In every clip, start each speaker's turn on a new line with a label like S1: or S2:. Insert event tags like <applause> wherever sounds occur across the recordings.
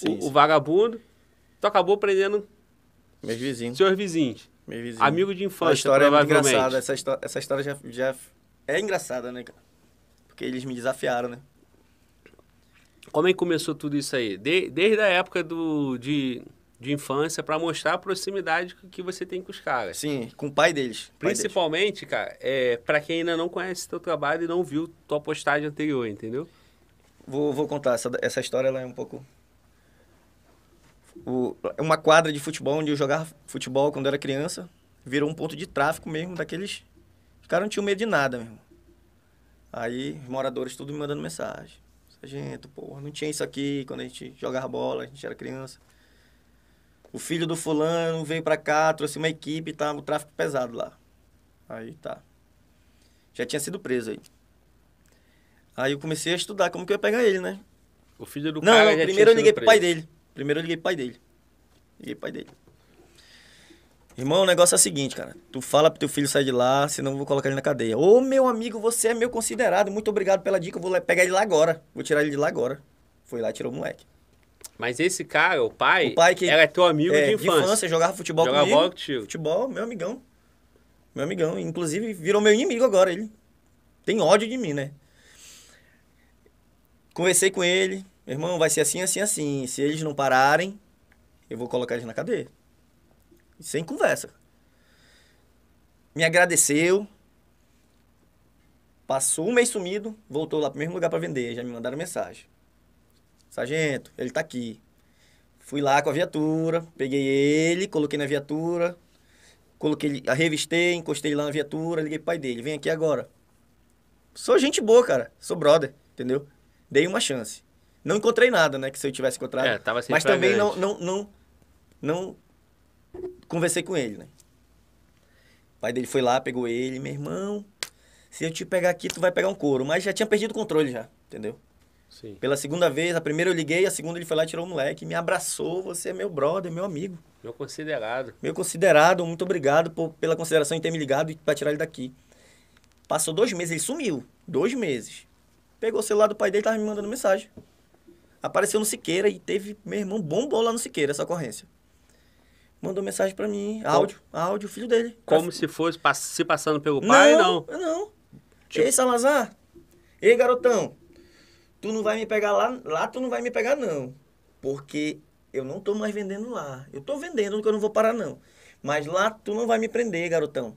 S1: Sim, o, sim. o vagabundo, tu acabou prendendo
S2: meus vizinhos. Seus vizinhos. Meus vizinhos. Amigo de infância, A história é muito engraçada.
S1: Essa história, essa história já, já é engraçada, né, cara? Porque eles me desafiaram, né?
S2: Como é que começou tudo isso aí? De, desde a época do, de, de infância, para mostrar a proximidade que você tem com os caras. Sim, com o pai deles. Principalmente, pai deles. cara, é, para quem ainda não conhece teu trabalho e não viu tua postagem anterior, entendeu?
S1: Vou, vou contar. Essa, essa história ela é um pouco o, uma quadra de futebol onde eu jogava futebol quando era criança virou um ponto de tráfico mesmo daqueles. Os caras não tinham medo de nada mesmo. Aí os moradores tudo me mandando mensagem. Sargento, porra, não tinha isso aqui quando a gente jogava bola, a gente era criança. O filho do fulano veio pra cá, trouxe uma equipe e tava o tráfico pesado lá. Aí tá. Já tinha sido preso aí. Aí eu comecei a estudar como que eu ia pegar ele, né? O filho do não, cara. Não, primeiro eu liguei preso. pro pai dele. Primeiro eu liguei pro pai dele. Liguei pro pai dele. Irmão, o negócio é o seguinte, cara. Tu fala pro teu filho sair de lá, senão eu vou colocar ele na cadeia. Ô, meu amigo, você é meu considerado. Muito obrigado pela dica. Eu vou pegar ele lá agora. Vou tirar ele de lá agora. Foi lá e tirou o moleque.
S2: Mas esse cara, o pai, o pai que, era teu amigo é, de infância. De infância, jogava futebol jogava comigo. Jogava
S1: futebol Futebol, meu amigão. Meu amigão. Inclusive, virou meu inimigo agora. Ele tem ódio de mim, né? Conversei com ele, meu irmão, vai ser assim, assim, assim. Se eles não pararem, eu vou colocar eles na cadeia. Sem conversa. Me agradeceu. Passou um mês sumido, voltou lá pro mesmo lugar para vender. Já me mandaram mensagem. Sargento, ele tá aqui. Fui lá com a viatura, peguei ele, coloquei na viatura, coloquei, a revistei, encostei lá na viatura, liguei pro pai dele, vem aqui agora. Sou gente boa, cara, sou brother, entendeu? Dei uma chance. Não encontrei nada, né? Que se eu tivesse encontrado. É, tava sem assim Mas também não, não, não, não conversei com ele, né? O pai dele foi lá, pegou ele, meu irmão, se eu te pegar aqui, tu vai pegar um couro. Mas já tinha perdido o controle já, entendeu? Sim. Pela segunda vez, a primeira eu liguei, a segunda ele foi lá, tirou o moleque, me abraçou, você é meu brother, meu amigo. Meu considerado. Meu considerado, muito obrigado por, pela consideração em ter me ligado para tirar ele daqui. Passou dois meses, ele sumiu. Dois meses. Pegou o celular do pai dele e tava me mandando mensagem. Apareceu no Siqueira e teve, meu irmão, bombou lá no Siqueira essa ocorrência. Mandou mensagem para mim, áudio,
S2: áudio, filho dele. Como pra... se fosse se passando pelo não, pai, não?
S1: Não, tipo... Ei, Salazar, ei, garotão, tu não vai me pegar lá, lá tu não vai me pegar não, porque eu não tô mais vendendo lá. Eu tô vendendo, que eu não vou parar não. Mas lá tu não vai me prender, garotão.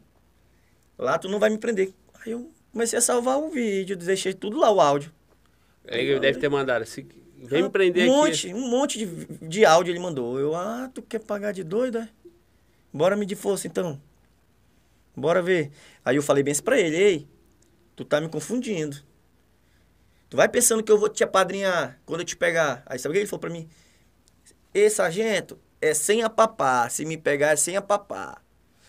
S1: Lá tu não vai me prender. Aí eu comecei a salvar o vídeo, deixei tudo lá, o áudio.
S2: Aí ele deve ter mandado, se, Vem me ah, prender um monte,
S1: aqui. Um monte de, de áudio ele mandou. Eu, ah, tu quer pagar de doido, é? Bora medir força, então. Bora ver. Aí eu falei bem isso pra ele. Ei, tu tá me confundindo. Tu vai pensando que eu vou te apadrinhar quando eu te pegar. Aí sabe o que ele falou pra mim? Ei, sargento, é sem a papá. Se me pegar, é sem a papá.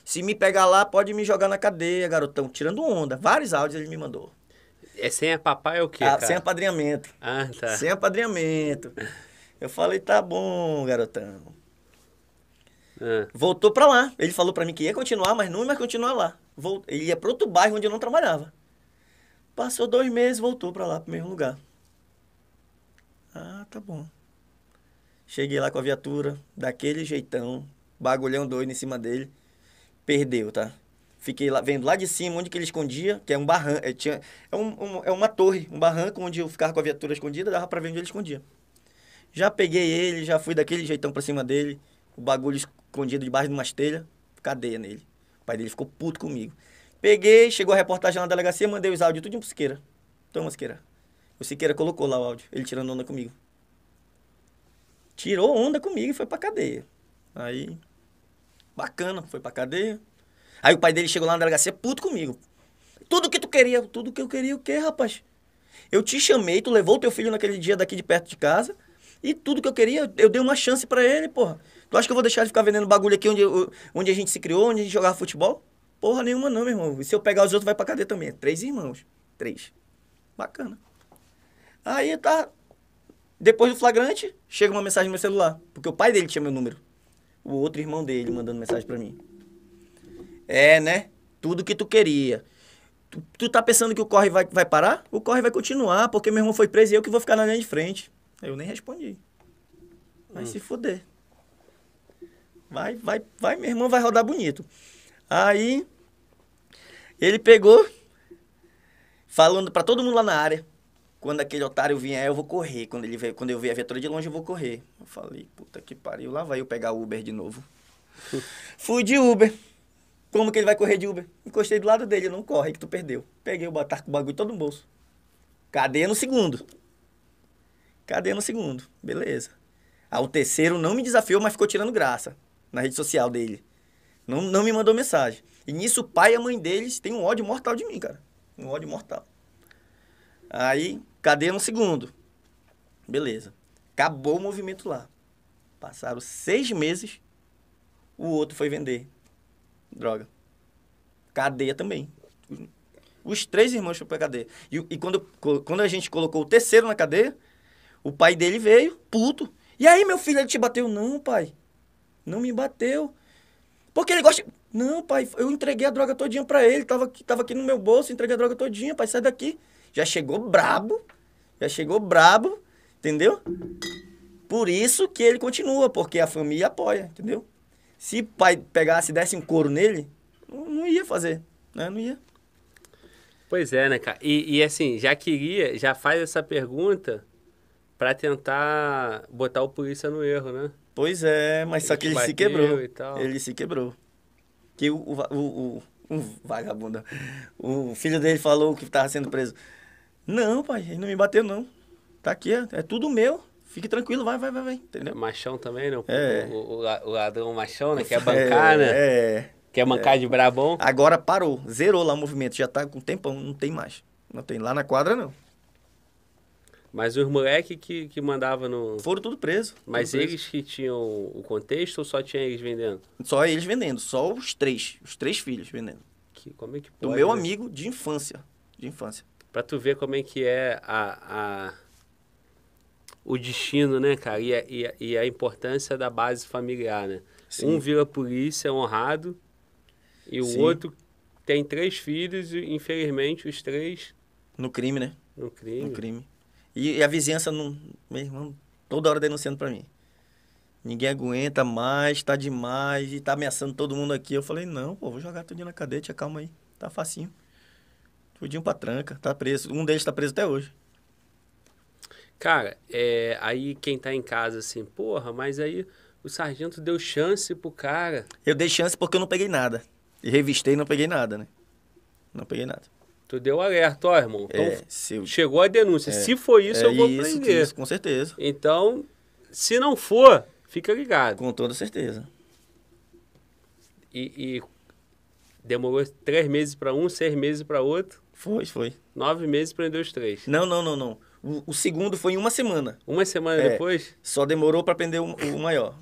S1: Se me pegar lá, pode me jogar na cadeia, garotão. Tirando onda. Vários áudios ele me mandou.
S2: É sem a papai ou o quê? Ah, sem apadrinhamento. Ah, tá. Sem apadrinhamento.
S1: Eu falei, tá bom, garotão. Ah. Voltou pra lá. Ele falou pra mim que ia continuar, mas não ia continuar lá. Ele ia pro outro bairro onde eu não trabalhava. Passou dois meses, voltou pra lá, pro mesmo lugar. Ah, tá bom. Cheguei lá com a viatura, daquele jeitão, bagulhão doido em cima dele. Perdeu, tá? Fiquei lá, vendo lá de cima onde que ele escondia, que é um barranco. É, tinha, é, um, um, é uma torre, um barranco onde eu ficava com a viatura escondida, dava para ver onde ele escondia. Já peguei ele, já fui daquele jeitão para cima dele, o bagulho escondido debaixo de uma esteira cadeia nele. O pai dele ficou puto comigo. Peguei, chegou a reportagem lá na delegacia, mandei os áudios tudo pro Siqueira. Toma, Siqueira. O Siqueira colocou lá o áudio, ele tirando onda comigo. Tirou onda comigo e foi pra cadeia. Aí, bacana, foi pra cadeia. Aí o pai dele chegou lá na delegacia puto comigo. Tudo que tu queria, tudo que eu queria, o quê, rapaz? Eu te chamei, tu levou teu filho naquele dia daqui de perto de casa e tudo que eu queria, eu dei uma chance para ele, porra. Tu acha que eu vou deixar ele ficar vendendo bagulho aqui onde, onde a gente se criou, onde a gente jogava futebol? Porra nenhuma não, meu irmão. E se eu pegar os outros, vai pra cadeia também. É três irmãos. Três. Bacana. Aí tá. Depois do flagrante, chega uma mensagem no meu celular. Porque o pai dele tinha meu número. O outro irmão dele mandando mensagem para mim. É, né? Tudo que tu queria. Tu, tu tá pensando que o corre vai, vai parar? O corre vai continuar, porque meu irmão foi preso e eu que vou ficar na linha de frente. Eu nem respondi. Vai hum. se fuder. Vai, vai, vai, meu irmão vai rodar bonito. Aí, ele pegou, falando para todo mundo lá na área, quando aquele otário vier, eu vou correr. Quando, ele veio, quando eu ver a viatura de longe, eu vou correr. Eu falei, puta que pariu, lá vai eu pegar o Uber de novo. <laughs> Fui de Uber. Como que ele vai correr de Uber? Encostei do lado dele, não corre, que tu perdeu. Peguei o batar com o bagulho todo no bolso. Cadeia no segundo. Cadeia no segundo, beleza. Ah, o terceiro não me desafiou, mas ficou tirando graça na rede social dele. Não, não me mandou mensagem. E nisso o pai e a mãe deles têm um ódio mortal de mim, cara. Um ódio mortal. Aí, cadeia no segundo. Beleza. Acabou o movimento lá. Passaram seis meses, o outro foi vender droga. Cadeia também. Os três irmãos foram pra cadeia. E, e quando, quando a gente colocou o terceiro na cadeia, o pai dele veio, puto. E aí, meu filho, ele te bateu? Não, pai. Não me bateu. Porque ele gosta. Não, pai, eu entreguei a droga todinha pra ele. Tava aqui, tava aqui no meu bolso, entreguei a droga todinha, pai, sai daqui. Já chegou brabo. Já chegou brabo, entendeu? Por isso que ele continua, porque a família apoia, entendeu? Se pai pegasse e desse um couro nele, não ia fazer, né? Não ia.
S2: Pois é, né, cara? E, e assim, já queria, já faz essa pergunta para tentar botar o polícia no erro, né?
S1: Pois é, mas ele só que ele se quebrou. Ele se quebrou. Que o, o, o, o, o vagabundo, o filho dele falou que estava sendo preso. Não, pai, ele não me bateu, não. Tá aqui, é, é tudo meu. Fique tranquilo, vai, vai,
S2: vai, vai. Entendeu? Machão também, né? É. O, o, o ladrão machão, né? É. Quer bancar, é, né? É. Quer bancar é. de
S1: brabão. Agora parou, zerou lá o movimento, já tá com tempão, não tem mais. Não tem lá na quadra, não.
S2: Mas os moleques que, que mandava no. Foram tudo presos. Mas tudo eles preso. que tinham o contexto ou só tinha eles vendendo?
S1: Só eles vendendo, só os
S2: três. Os três filhos vendendo.
S1: Que, como é que pode, Do meu né? amigo de infância. De infância.
S2: Pra tu ver como é que é a... a o destino, né, cara? E a, é, e a, é, e é a importância da base familiar, né? Sim. Um vira polícia, honrado, e o Sim. outro tem três filhos e, infelizmente, os três... No crime, né? No crime. No crime.
S1: E, e a vizinhança, não, meu irmão, toda hora denunciando para mim. Ninguém aguenta mais, tá demais, e tá ameaçando todo mundo aqui. Eu falei, não, pô, vou jogar tudo na cadeia, tia, calma aí. Tá facinho. Tudinho pra tranca, tá preso. Um deles tá preso até hoje.
S2: Cara, é, aí quem tá em casa assim, porra, mas aí o sargento deu chance pro cara.
S1: Eu dei chance porque eu não peguei nada. E revistei e não peguei nada, né? Não peguei nada.
S2: Tu deu alerta, ó, irmão. Então, é, eu... Chegou a denúncia. É, se for isso, é eu vou isso, prender. Isso, com certeza. Então, se não for, fica ligado. Com toda certeza. E, e demorou três meses para um, seis meses para outro.
S1: Foi, foi.
S2: Nove meses prendeu os três. Não, não, não, não. O, segundo foi em uma semana. Uma semana é, depois? Só demorou para prender o, o maior.